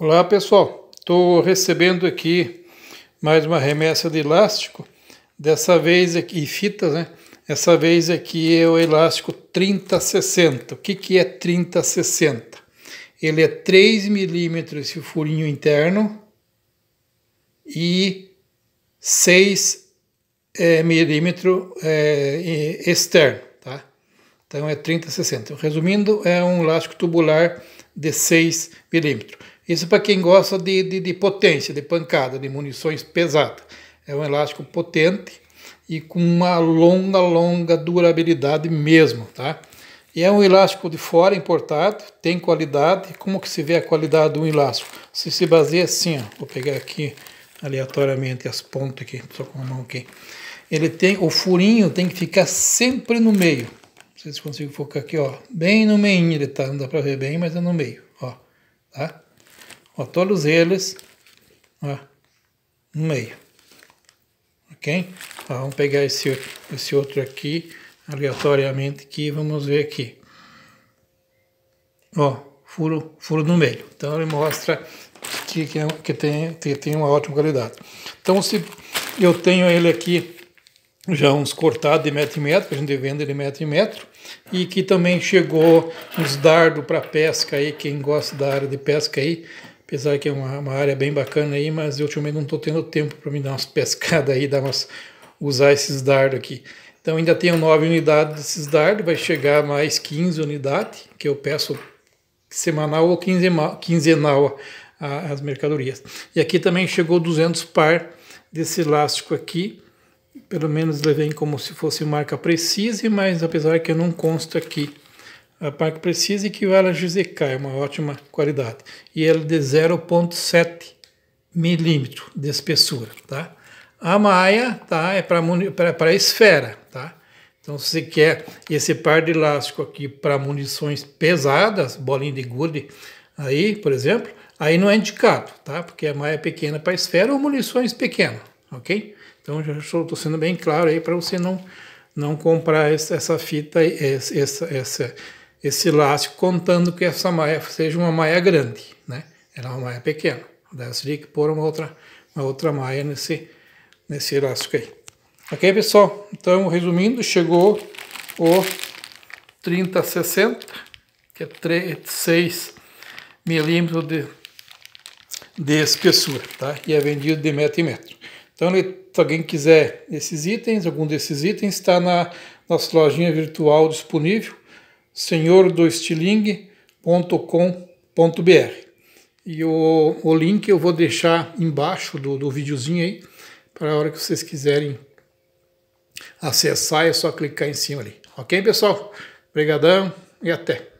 Olá pessoal, estou recebendo aqui mais uma remessa de elástico, dessa vez aqui, e fitas, né? Dessa vez aqui é o elástico 3060. O que, que é 3060? Ele é 3 milímetros esse furinho interno e 6 é, milímetro é, externo, tá? Então é 30 60. Resumindo, é um elástico tubular de 6 milímetros. Isso para quem gosta de, de, de, potência, de pancada, de munições pesadas. É um elástico potente e com uma longa, longa durabilidade mesmo, tá? E é um elástico de fora importado, tem qualidade. Como que se vê a qualidade do elástico? Se se baseia assim, ó, vou pegar aqui aleatoriamente as pontas aqui, só com a mão aqui. Ele tem, o furinho tem que ficar sempre no meio. Não sei se consigo focar aqui, ó. Bem no meio ele tá, não dá para ver bem, mas é no meio, ó. Tá? Ó, todos eles, ó, no meio. Ok? Ó, tá, vamos pegar esse, esse outro aqui, aleatoriamente aqui, vamos ver aqui. Ó, furo, furo no meio. Então ele mostra que, que, é que, tem, que tem uma ótima qualidade. Então se eu tenho ele aqui já uns cortados de metro em metro, que a gente vende de metro em metro, e que também chegou uns dardos para pesca aí, quem gosta da área de pesca aí, Apesar que é uma, uma área bem bacana aí, mas eu ultimamente não estou tendo tempo para me dar umas pescadas aí, dar umas, usar esses dardos aqui. Então ainda tenho nove unidades desses dardos, vai chegar mais 15 unidades, que eu peço semanal ou quinzenal, quinzenal as mercadorias. E aqui também chegou 200 par desse elástico aqui, pelo menos levei como se fosse marca precisa, mas apesar que não consta aqui a parte que precisa equivale a GZK, é uma ótima qualidade. E ela é de 0,7 milímetro de espessura, tá? A maia, tá, é para esfera, tá? Então, se você quer esse par de elástico aqui para munições pesadas, bolinha de gude aí, por exemplo, aí não é indicado, tá? Porque a maia é pequena para esfera ou munições pequenas, ok? Então, já estou sendo bem claro aí para você não, não comprar essa, essa fita, essa, essa, essa esse elástico contando que essa maia seja uma maia grande, né? Era é uma maia pequena. Daí seria que pôr uma outra, uma outra maia nesse, nesse elástico aí. Ok, pessoal? Então, resumindo, chegou o 3060, que é 3, 6 milímetros de, de espessura, tá? E é vendido de metro em metro. Então, se alguém quiser esses itens, algum desses itens, está na nossa lojinha virtual disponível senhordoestiling.com.br. E o, o link eu vou deixar embaixo do, do videozinho aí, para a hora que vocês quiserem acessar, é só clicar em cima ali. Ok, pessoal? Obrigadão e até!